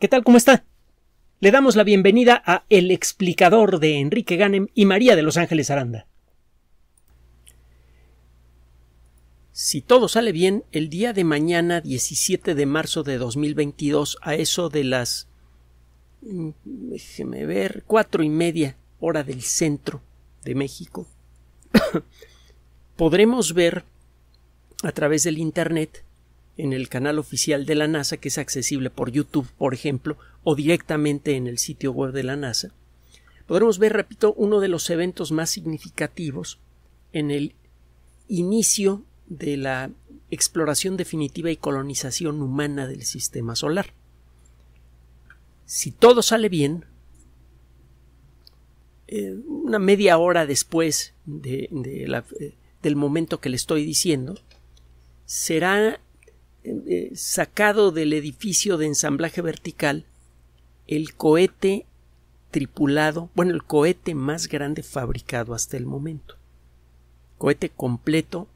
¿Qué tal? ¿Cómo está? Le damos la bienvenida a El explicador de Enrique Ganem y María de Los Ángeles Aranda. Si todo sale bien, el día de mañana, 17 de marzo de 2022, a eso de las. Mm, déjeme ver, cuatro y media hora del centro de México, podremos ver a través del Internet en el canal oficial de la NASA, que es accesible por YouTube, por ejemplo, o directamente en el sitio web de la NASA, podremos ver, repito, uno de los eventos más significativos en el inicio de la exploración definitiva y colonización humana del sistema solar. Si todo sale bien, eh, una media hora después eh, del momento que le estoy diciendo, será eh, sacado del edificio de ensamblaje vertical el cohete tripulado, bueno, el cohete más grande fabricado hasta el momento. Cohete completo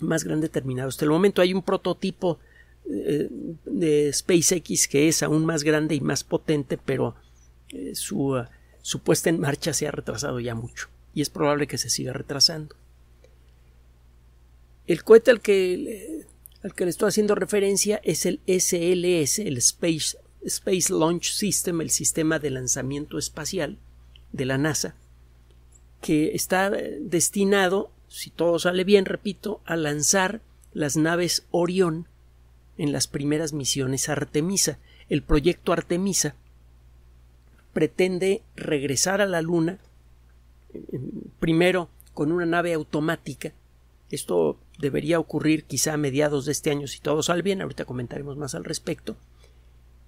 más grande terminado hasta el momento. Hay un prototipo eh, de SpaceX que es aún más grande y más potente, pero eh, su, ah, su puesta en marcha se ha retrasado ya mucho y es probable que se siga retrasando. El cohete al que al que le estoy haciendo referencia es el SLS, el Space, Launch System, el sistema de lanzamiento espacial de la NASA, que está eh, destinado, si todo sale bien, repito, a lanzar las naves Orión en las primeras misiones Artemisa. El proyecto Artemisa pretende regresar a la Luna eh, eh, primero con una nave automática esto debería ocurrir quizá a mediados de este año si todo sale bien, ahorita comentaremos más al respecto.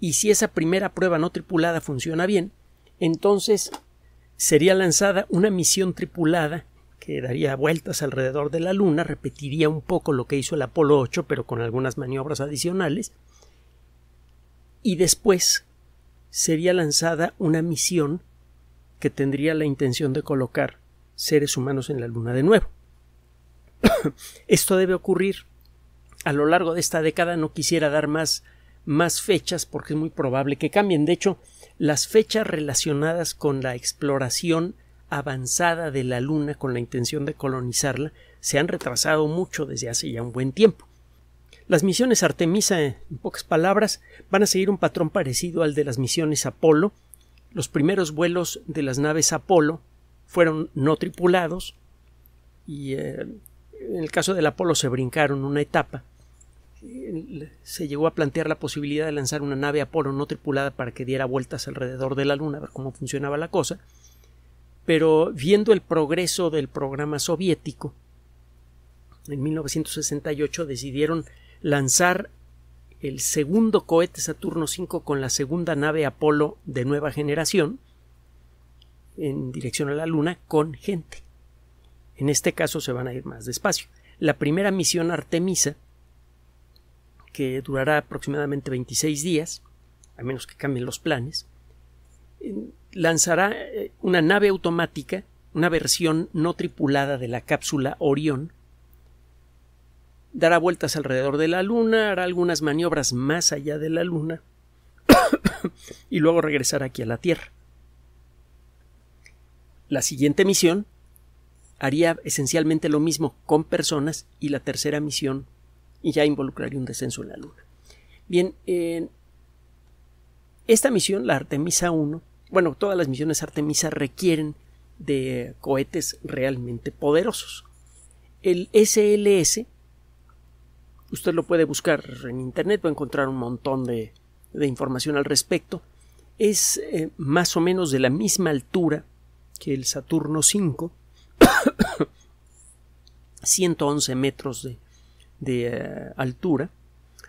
Y si esa primera prueba no tripulada funciona bien, entonces sería lanzada una misión tripulada que daría vueltas alrededor de la Luna, repetiría un poco lo que hizo el Apolo 8, pero con algunas maniobras adicionales, y después sería lanzada una misión que tendría la intención de colocar seres humanos en la Luna de nuevo. Esto debe ocurrir a lo largo de esta década. No quisiera dar más, más fechas porque es muy probable que cambien. De hecho, las fechas relacionadas con la exploración avanzada de la Luna con la intención de colonizarla se han retrasado mucho desde hace ya un buen tiempo. Las misiones Artemisa, en pocas palabras, van a seguir un patrón parecido al de las misiones Apolo. Los primeros vuelos de las naves Apolo fueron no tripulados y eh, en el caso del Apolo se brincaron una etapa. Se llegó a plantear la posibilidad de lanzar una nave Apolo no tripulada para que diera vueltas alrededor de la Luna, a ver cómo funcionaba la cosa. Pero viendo el progreso del programa soviético, en 1968 decidieron lanzar el segundo cohete Saturno V con la segunda nave Apolo de nueva generación en dirección a la Luna con gente. En este caso se van a ir más despacio. La primera misión Artemisa, que durará aproximadamente 26 días, a menos que cambien los planes, eh, lanzará eh, una nave automática, una versión no tripulada de la cápsula Orión, dará vueltas alrededor de la Luna, hará algunas maniobras más allá de la Luna y luego regresará aquí a la Tierra. La siguiente misión haría esencialmente lo mismo con personas y la tercera misión y ya involucraría un descenso en la Luna. Bien, esta misión, la Artemisa 1, bueno, todas las misiones Artemisa requieren de cohetes realmente poderosos. El SLS, usted lo puede buscar en Internet, va a encontrar un montón de, información al respecto, es eh, más o menos de la misma altura que el Saturno 5, 111 metros de, eh, altura,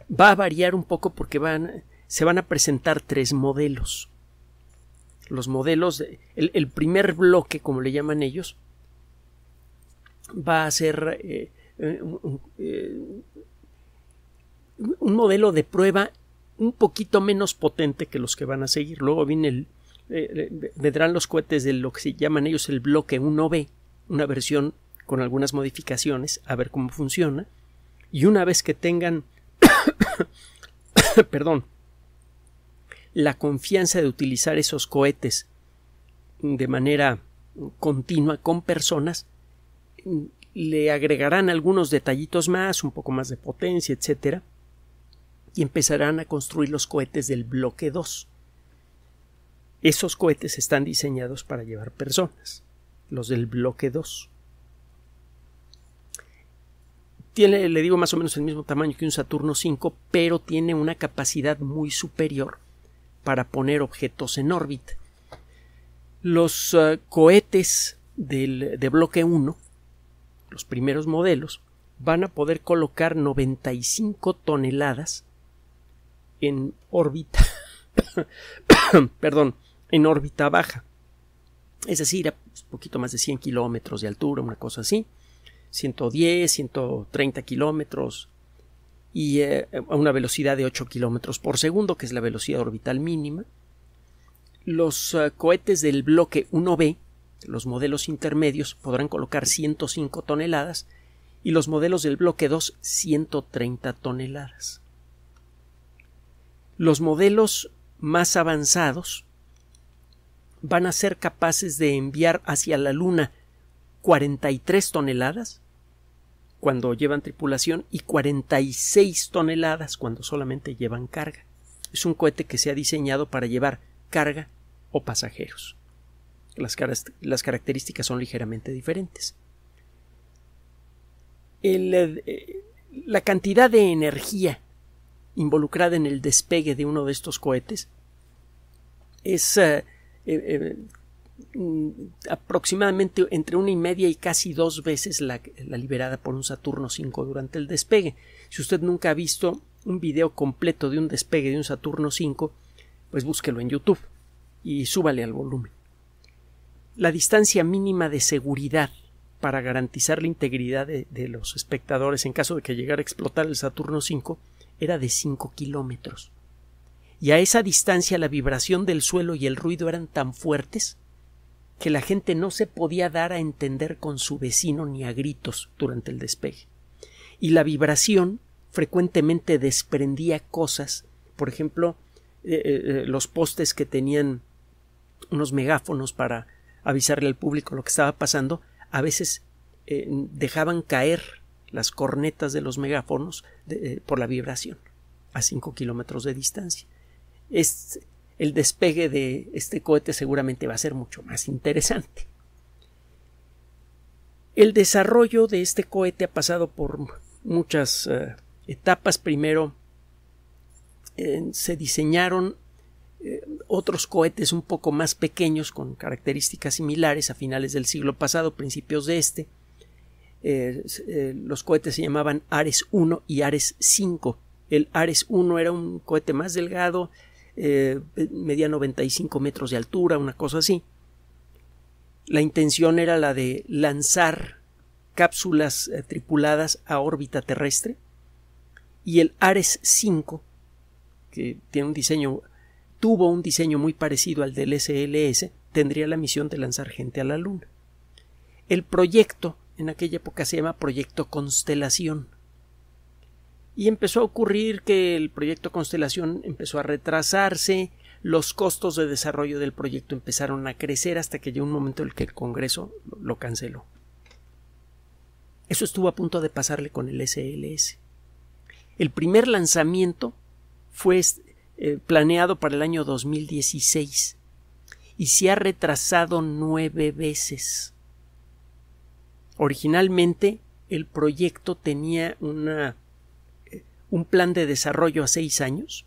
va a variar un poco porque se van a presentar tres modelos. Los modelos, el, primer bloque, como le llaman ellos, va a ser eh, eh, un, modelo de prueba un poquito menos potente que los que van a seguir. Luego viene el, vendrán los cohetes de lo que se llaman ellos el bloque 1B, una versión con algunas modificaciones, a ver cómo funciona. Y una vez que tengan, perdón, la confianza de utilizar esos cohetes de manera continua con personas, le agregarán algunos detallitos más, un poco más de potencia, etcétera, y empezarán a construir los cohetes del bloque 2. Esos cohetes están diseñados para llevar personas los del bloque 2. Tiene, le digo, más o menos el mismo tamaño que un Saturno 5, pero tiene una capacidad muy superior para poner objetos en órbita. Los eh, cohetes del, de bloque 1, los primeros modelos, van a poder colocar 95 toneladas en órbita, perdón, en órbita baja. Es decir, un pues, poquito más de 100 kilómetros de altura, una cosa así, 110, 130 kilómetros y eh, a una velocidad de 8 kilómetros por segundo, que es la velocidad orbital mínima. Los eh, cohetes del bloque 1B, los modelos intermedios, podrán colocar 105 toneladas y los modelos del bloque 2 130 toneladas. Los modelos más avanzados van a ser capaces de enviar hacia la Luna 43 toneladas cuando llevan tripulación y 46 toneladas cuando solamente llevan carga. Es un cohete que se ha diseñado para llevar carga o pasajeros. Las, las características son ligeramente diferentes. Eh, la cantidad de energía involucrada en el despegue de uno de estos cohetes es eh, eh, eh, mm, aproximadamente entre una y media y casi dos veces la, liberada por un Saturno 5 durante el despegue. Si usted nunca ha visto un video completo de un despegue de un Saturno 5, pues búsquelo en YouTube y súbale al volumen. La distancia mínima de seguridad para garantizar la integridad de, los espectadores en caso de que llegara a explotar el Saturno 5 era de 5 kilómetros y a esa distancia la vibración del suelo y el ruido eran tan fuertes que la gente no se podía dar a entender con su vecino ni a gritos durante el despegue. Y la vibración frecuentemente desprendía cosas, por ejemplo, eh, eh, eh, los postes que tenían unos megáfonos para avisarle al público lo que estaba pasando, a veces dejaban caer las cornetas de los megáfonos por la vibración a cinco kilómetros de distancia es, el despegue de este cohete seguramente va a ser mucho más interesante. El desarrollo de este cohete ha pasado por muchas eh, etapas. Primero eh, se diseñaron eh, otros cohetes un poco más pequeños con características similares a finales del siglo pasado, principios de este. los cohetes se llamaban Ares 1 y Ares 5. El Ares 1 era un cohete más delgado, eh, medía 95 metros de altura, una cosa así. La intención era la de lanzar cápsulas eh, tripuladas a órbita terrestre y el Ares 5, que tiene un diseño, tuvo un diseño muy parecido al del SLS, tendría la misión de lanzar gente a la Luna. El proyecto en aquella época se llama Proyecto Constelación y empezó a ocurrir que el proyecto Constelación empezó a retrasarse, los costos de desarrollo del proyecto empezaron a crecer hasta que llegó un momento en el que el Congreso lo canceló. Eso estuvo a punto de pasarle con el SLS. El primer lanzamiento fue eh, planeado para el año 2016 y se ha retrasado nueve veces. Originalmente el proyecto tenía una un plan de desarrollo a seis años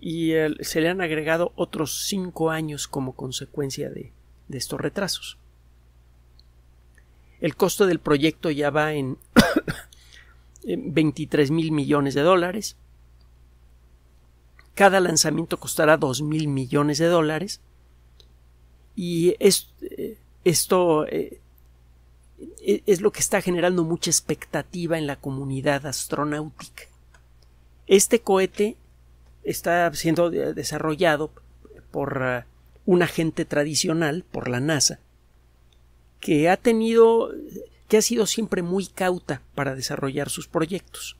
y se le han agregado otros cinco años como consecuencia de, estos retrasos. El costo del proyecto ya va en 23 mil millones de dólares. Cada lanzamiento costará 2 mil millones de dólares. Y eh, esto, eh, e, es lo que está generando mucha expectativa en la comunidad astronáutica. Este cohete está siendo desarrollado por eh, un agente tradicional, por la NASA, que ha tenido que ha sido siempre muy cauta para desarrollar sus proyectos.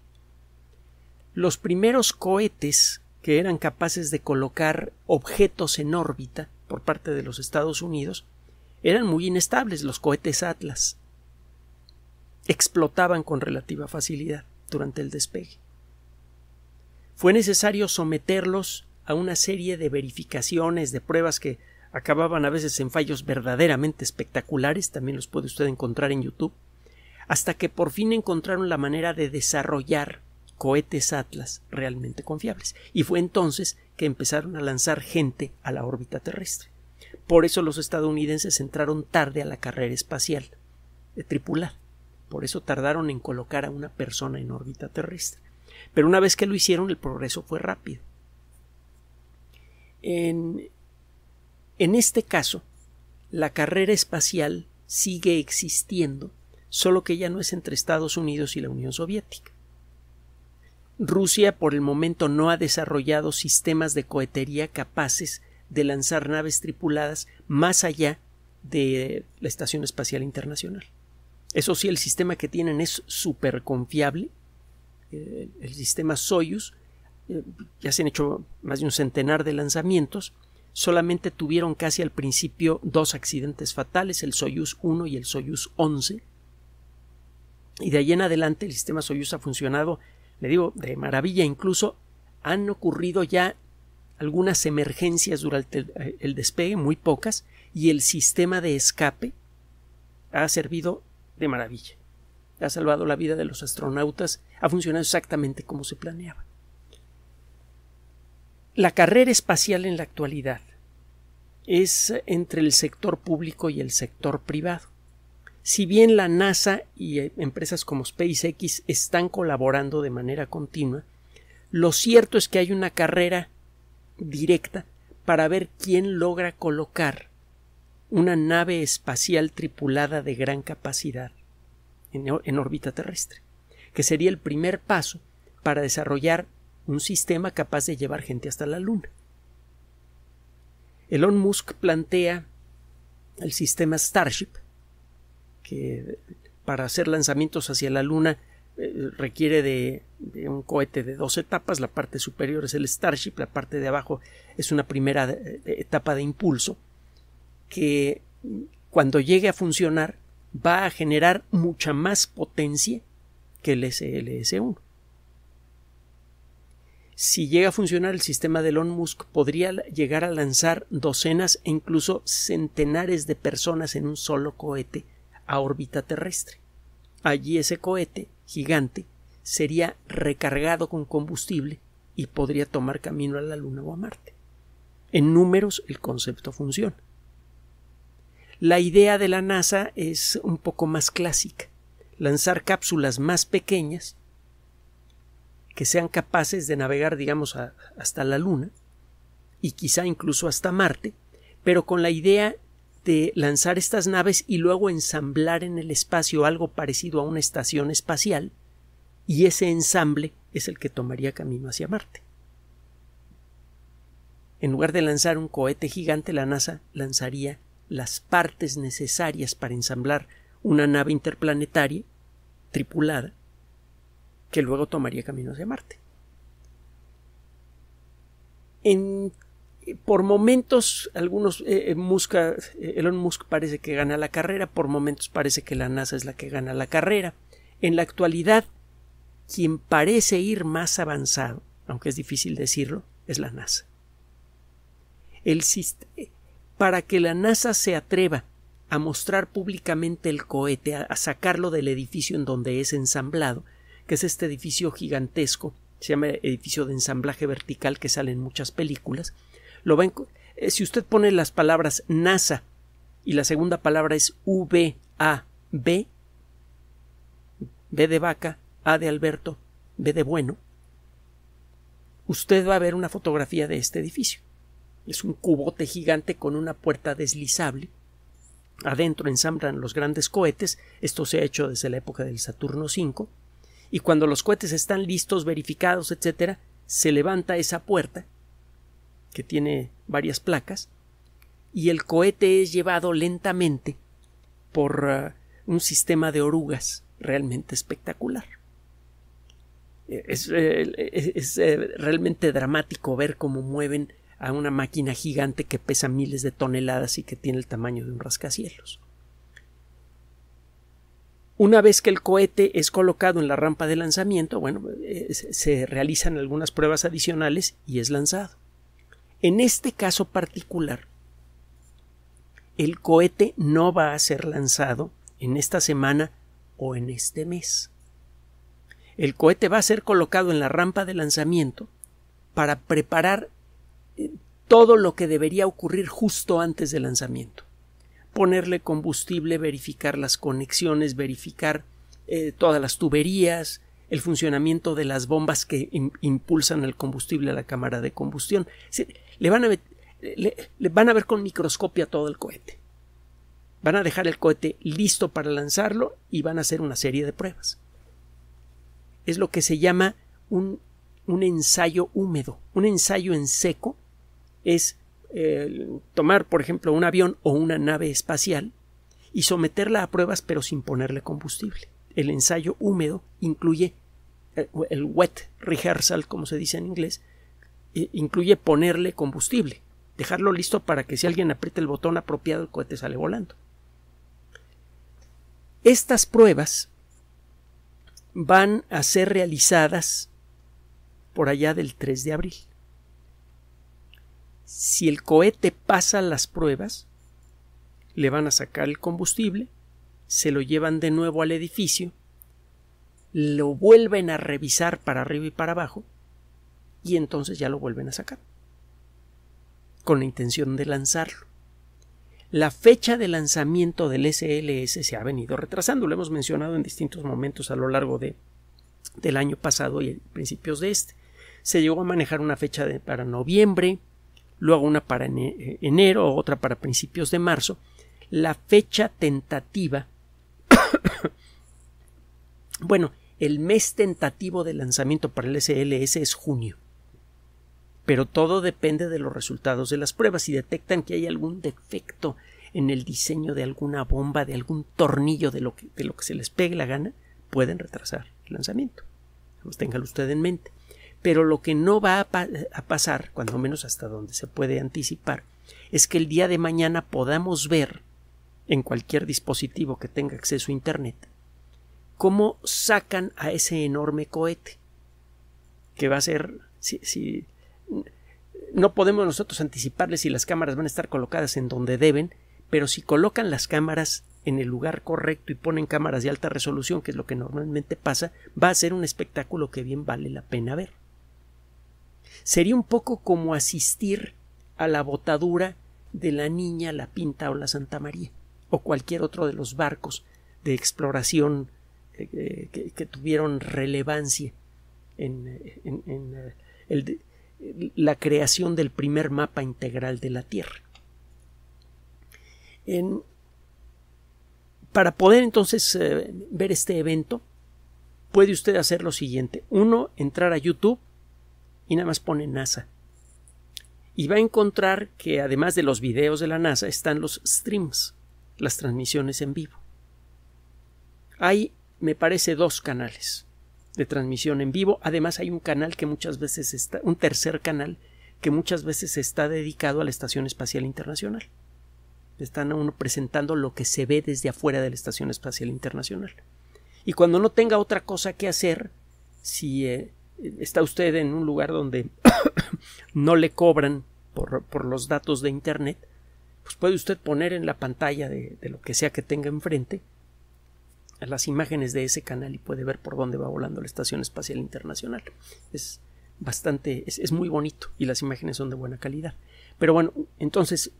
Los primeros cohetes que eran capaces de colocar objetos en órbita por parte de los Estados Unidos eran muy inestables los cohetes Atlas explotaban con relativa facilidad durante el despegue. Fue necesario someterlos a una serie de verificaciones, de pruebas que acababan a veces en fallos verdaderamente espectaculares, también los puede usted encontrar en YouTube, hasta que por fin encontraron la manera de desarrollar cohetes Atlas realmente confiables. Y fue entonces que empezaron a lanzar gente a la órbita terrestre. Por eso los estadounidenses entraron tarde a la carrera espacial de tripulada. Por eso tardaron en colocar a una persona en órbita terrestre. Pero una vez que lo hicieron, el progreso fue rápido. En, en este caso, la carrera espacial sigue existiendo, solo que ya no es entre Estados Unidos y la Unión Soviética. Rusia por el momento no ha desarrollado sistemas de cohetería capaces de lanzar naves tripuladas más allá de la Estación Espacial Internacional. Eso sí, el sistema que tienen es súper confiable. Eh, el, sistema Soyuz, eh, ya se han hecho más de un centenar de lanzamientos. Solamente tuvieron casi al principio dos accidentes fatales, el Soyuz 1 y el Soyuz 11. Y de ahí en adelante el sistema Soyuz ha funcionado, le digo, de maravilla. Incluso han ocurrido ya algunas emergencias durante el eh, despegue, muy pocas, y el sistema de escape ha servido de maravilla. Ha salvado la vida de los astronautas, ha funcionado exactamente como se planeaba. La carrera espacial en la actualidad es entre el sector público y el sector privado. Si bien la NASA y eh, empresas como SpaceX están colaborando de manera continua, lo cierto es que hay una carrera directa para ver quién logra colocar una nave espacial tripulada de gran capacidad en, órbita terrestre, que sería el primer paso para desarrollar un sistema capaz de llevar gente hasta la Luna. Elon Musk plantea el sistema Starship, que para hacer lanzamientos hacia la Luna eh, requiere de, un cohete de dos etapas, la parte superior es el Starship, la parte de abajo es una primera eh, etapa de impulso, que cuando llegue a funcionar va a generar mucha más potencia que el SLS1. Si llega a funcionar el sistema de Elon Musk, podría llegar a lanzar docenas e incluso centenares de personas en un solo cohete a órbita terrestre. Allí ese cohete gigante sería recargado con combustible y podría tomar camino a la Luna o a Marte. En números el concepto funciona. La idea de la NASA es un poco más clásica, lanzar cápsulas más pequeñas que sean capaces de navegar, digamos, hasta la Luna y quizá incluso hasta Marte, pero con la idea de lanzar estas naves y luego ensamblar en el espacio algo parecido a una estación espacial, y ese ensamble es el que tomaría camino hacia Marte. En lugar de lanzar un cohete gigante, la NASA lanzaría las partes necesarias para ensamblar una nave interplanetaria tripulada que luego tomaría camino hacia Marte. Eh, por momentos, algunos eh, eh, Elon Musk parece que gana la carrera, por momentos parece que la NASA es la que gana la carrera. En la actualidad, quien parece ir más avanzado, aunque es difícil decirlo, es la NASA. El sistema para que la NASA se atreva a mostrar públicamente el cohete, a, sacarlo del edificio en donde es ensamblado, que es este edificio gigantesco, se llama edificio de ensamblaje vertical que sale en muchas películas. Lo eh, si usted pone las palabras NASA y la segunda palabra es VAB, B de vaca, A de Alberto, B de bueno, usted va a ver una fotografía de este edificio. Es un cubote gigante con una puerta deslizable. Adentro ensamblan los grandes cohetes. Esto se ha hecho desde la época del Saturno V. Y cuando los cohetes están listos, verificados, etc., se levanta esa puerta, que tiene varias placas, y el cohete es llevado lentamente por uh, un sistema de orugas realmente espectacular. E, es, eh, e, eh, realmente dramático ver cómo mueven a una máquina gigante que pesa miles de toneladas y que tiene el tamaño de un rascacielos. Una vez que el cohete es colocado en la rampa de lanzamiento, bueno, eh, se realizan algunas pruebas adicionales y es lanzado. En este caso particular, el cohete no va a ser lanzado en esta semana o en este mes. El cohete va a ser colocado en la rampa de lanzamiento para preparar todo lo que debería ocurrir justo antes del lanzamiento. Ponerle combustible, verificar las conexiones, verificar eh, todas las tuberías, el funcionamiento de las bombas que impulsan el combustible a la cámara de combustión. le, van a le van a ver con microscopia todo el cohete. Van a dejar el cohete listo para lanzarlo y van a hacer una serie de pruebas. Es lo que se llama un un ensayo húmedo. Un ensayo en seco es eh, tomar, por ejemplo, un avión o una nave espacial y someterla a pruebas pero sin ponerle combustible. El ensayo húmedo incluye eh, el wet rehearsal, como se dice en inglés, incluye ponerle combustible, dejarlo listo para que si alguien aprieta el botón apropiado el cohete sale volando. Estas pruebas van a ser realizadas por allá del 3 de abril. Si el cohete pasa las pruebas, le van a sacar el combustible, se lo llevan de nuevo al edificio, lo vuelven a revisar para arriba y para abajo, y entonces ya lo vuelven a sacar, con la intención de lanzarlo. La fecha de lanzamiento del SLS se ha venido retrasando, lo hemos mencionado en distintos momentos a lo largo de del año pasado y principios de este. Se llegó a manejar una fecha para noviembre, luego una para eh, enero, otra para principios de marzo. La fecha tentativa, bueno, el mes tentativo de lanzamiento para el SLS es junio. Pero todo depende de los resultados de las pruebas. Si detectan que hay algún defecto en el diseño de alguna bomba, de algún tornillo, de lo que se les pegue la gana, pueden retrasar el lanzamiento pues téngalo usted en mente. Pero lo que no va a, pasar, cuando menos hasta donde se puede anticipar, es que el día de mañana podamos ver en cualquier dispositivo que tenga acceso a Internet cómo sacan a ese enorme cohete que va a ser si, no podemos nosotros anticiparles si las cámaras van a estar colocadas en donde deben, pero si colocan las cámaras en el lugar correcto y ponen cámaras de alta resolución, que es lo que normalmente pasa, va a ser un espectáculo que bien vale la pena ver. Sería un poco como asistir a la botadura de la Niña, la Pinta o la Santa María, o cualquier otro de los barcos de exploración eh, eh, que, tuvieron relevancia en, eh, la creación del primer mapa integral de la Tierra. En, para poder entonces eh, ver este evento, puede usted hacer lo siguiente. Uno, entrar a YouTube y nada más pone NASA. Y va a encontrar que además de los videos de la NASA están los streams, las transmisiones en vivo. Hay, me parece, dos canales de transmisión en vivo. Además hay un canal que muchas veces está, un tercer canal que muchas veces está dedicado a la Estación Espacial Internacional están a uno presentando lo que se ve desde afuera de la Estación Espacial Internacional. Y cuando no tenga otra cosa que hacer, si eh, está usted en un lugar donde no le cobran por, los datos de Internet, pues puede usted poner en la pantalla de, lo que sea que tenga enfrente las imágenes de ese canal y puede ver por dónde va volando la Estación Espacial Internacional. Es bastante, es, es muy bonito y las imágenes son de buena calidad. Pero bueno, entonces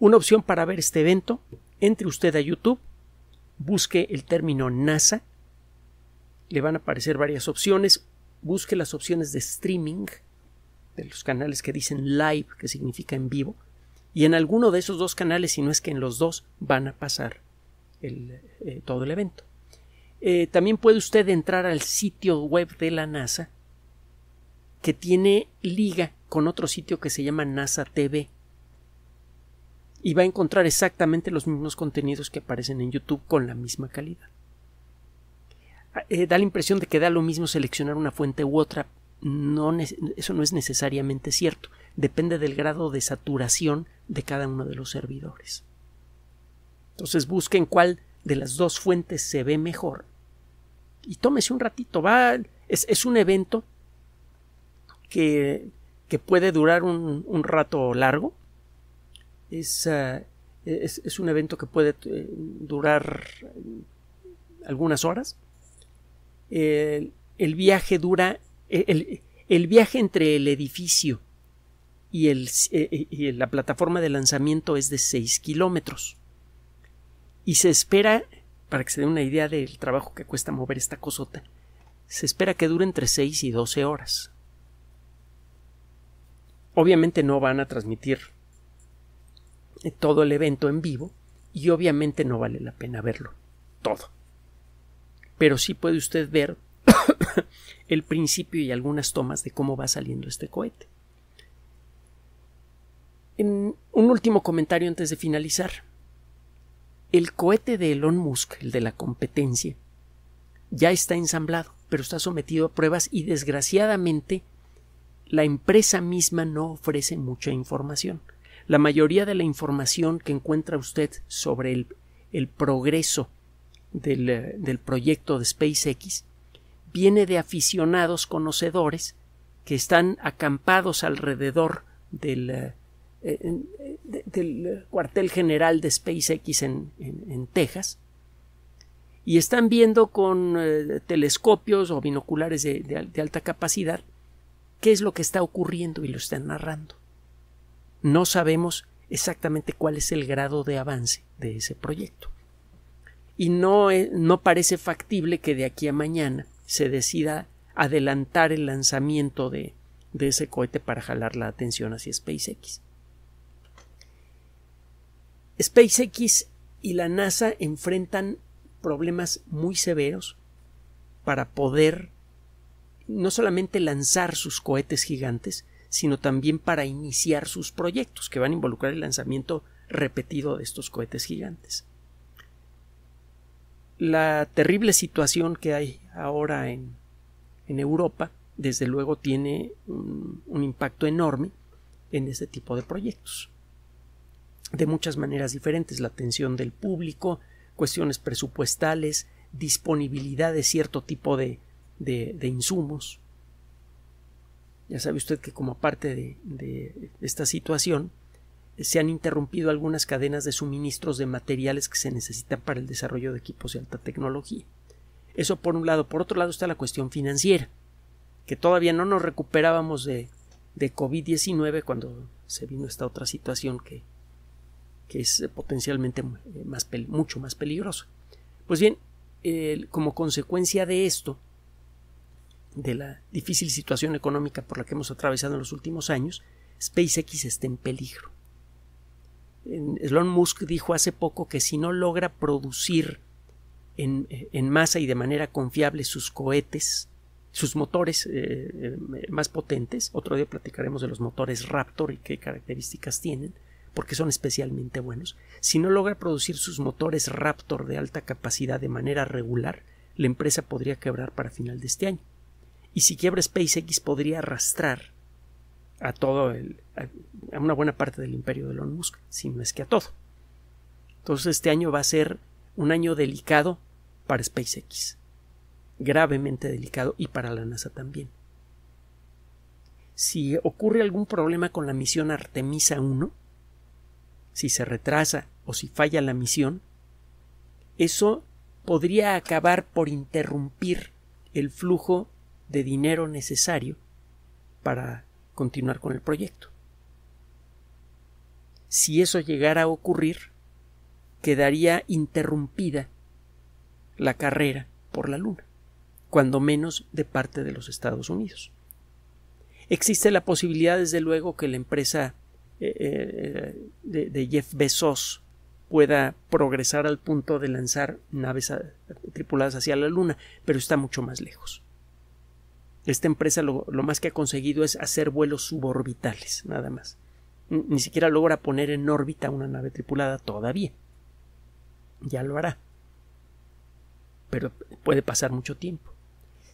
una opción para ver este evento, entre usted a YouTube, busque el término NASA, le van a aparecer varias opciones, busque las opciones de streaming, de los canales que dicen live, que significa en vivo, y en alguno de esos dos canales, si no es que en los dos, van a pasar eh, todo el evento. Eh, también puede usted entrar al sitio web de la NASA, que tiene liga con otro sitio que se llama NASA TV y va a encontrar exactamente los mismos contenidos que aparecen en YouTube con la misma calidad. Ah, eh, da la impresión de que da lo mismo seleccionar una fuente u otra. No, eso no es necesariamente cierto. Depende del grado de saturación de cada uno de los servidores. Entonces busquen cuál de las dos fuentes se ve mejor. Y tómese un ratito. Va, es, es un evento que, que puede durar un rato largo e, es, es, un evento que puede eh, durar algunas horas. El, viaje dura, e, el, viaje entre el edificio y, el, e, y la plataforma de lanzamiento es de 6 kilómetros. Y se espera, para que se dé una idea del trabajo que cuesta mover esta cosota, se espera que dure entre 6 y 12 horas. Obviamente no van a transmitir eh, todo el evento en vivo y obviamente no vale la pena verlo todo. Pero sí puede usted ver el principio y algunas tomas de cómo va saliendo este cohete. En un último comentario antes de finalizar. El cohete de Elon Musk, el de la competencia, ya está ensamblado, pero está sometido a pruebas y desgraciadamente la empresa misma no ofrece mucha información. La mayoría de la información que encuentra usted sobre el, progreso eh, del, proyecto de SpaceX viene de aficionados conocedores que están acampados alrededor del, eh, eh, cuartel general de SpaceX en, en, Texas y están viendo con telescopios o binoculares de, alta capacidad qué es lo que está ocurriendo y lo están narrando no sabemos exactamente cuál es el grado de avance de ese proyecto. Y no, no parece factible que de aquí a mañana se decida adelantar el lanzamiento de, de ese cohete para jalar la atención hacia SpaceX. SpaceX y la NASA enfrentan problemas muy severos para poder no solamente lanzar sus cohetes gigantes, sino también para iniciar sus proyectos, que van a involucrar el lanzamiento repetido de estos cohetes gigantes. La terrible situación que hay ahora en, Europa, desde luego, tiene un, impacto enorme en este tipo de proyectos. De muchas maneras diferentes, la atención del público, cuestiones presupuestales, disponibilidad de cierto tipo de, de insumos, ya sabe usted que como parte de, esta situación eh, se han interrumpido algunas cadenas de suministros de materiales que se necesitan para el desarrollo de equipos de alta tecnología. Eso por un lado. Por otro lado está la cuestión financiera, que todavía no nos recuperábamos de, COVID-19 cuando se vino esta otra situación que, que es eh, potencialmente eh, mucho más peligroso. Pues bien, como consecuencia de esto, de la difícil situación económica por la que hemos atravesado en los últimos años, SpaceX está en peligro. Elon Musk dijo hace poco que si no logra producir en, masa y de manera confiable sus cohetes, sus motores eh, eh, más potentes, otro día platicaremos de los motores Raptor y qué características tienen, porque son especialmente buenos, si no logra producir sus motores Raptor de alta capacidad de manera regular, la empresa podría quebrar para final de este año y si quiebra SpaceX podría arrastrar a todo el, a una buena parte del imperio de Elon Musk, si no es que a todo. Entonces este año va a ser un año delicado para SpaceX, gravemente delicado y para la NASA también. Si ocurre algún problema con la misión Artemisa 1, si se retrasa o si falla la misión, eso podría acabar por interrumpir el flujo de dinero necesario para continuar con el proyecto. Si eso llegara a ocurrir, quedaría interrumpida la carrera por la Luna, cuando menos de parte de los Estados Unidos. Existe la posibilidad, desde luego, que la empresa eh, eh, eh, de, Jeff Bezos pueda progresar al punto de lanzar naves tripuladas hacia la Luna, pero está mucho más lejos. Esta empresa lo, más que ha conseguido es hacer vuelos suborbitales, nada más. Ni siquiera logra poner en órbita una nave tripulada todavía. Ya lo hará. Pero puede pasar mucho tiempo.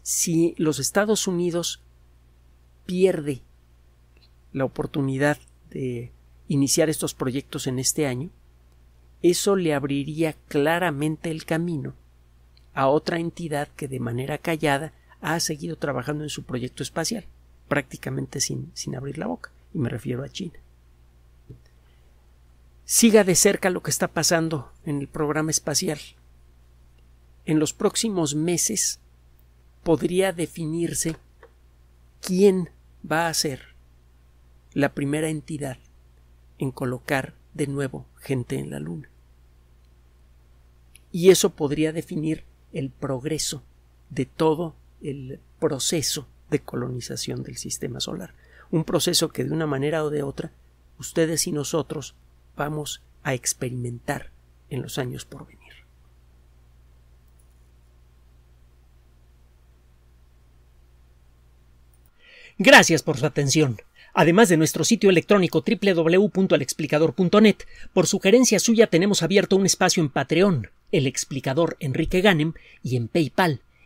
Si los Estados Unidos pierde la oportunidad de iniciar estos proyectos en este año, eso le abriría claramente el camino a otra entidad que de manera callada ha seguido trabajando en su proyecto espacial, prácticamente sin, sin abrir la boca, y me refiero a China. Siga de cerca lo que está pasando en el programa espacial. En los próximos meses podría definirse quién va a ser la primera entidad en colocar de nuevo gente en la Luna. Y eso podría definir el progreso de todo el proceso de colonización del sistema solar. Un proceso que de una manera o de otra ustedes y nosotros vamos a experimentar en los años por venir. Gracias por su atención. Además de nuestro sitio electrónico www.alexplicador.net, por sugerencia suya tenemos abierto un espacio en Patreon, el explicador Enrique Ganem, y en PayPal,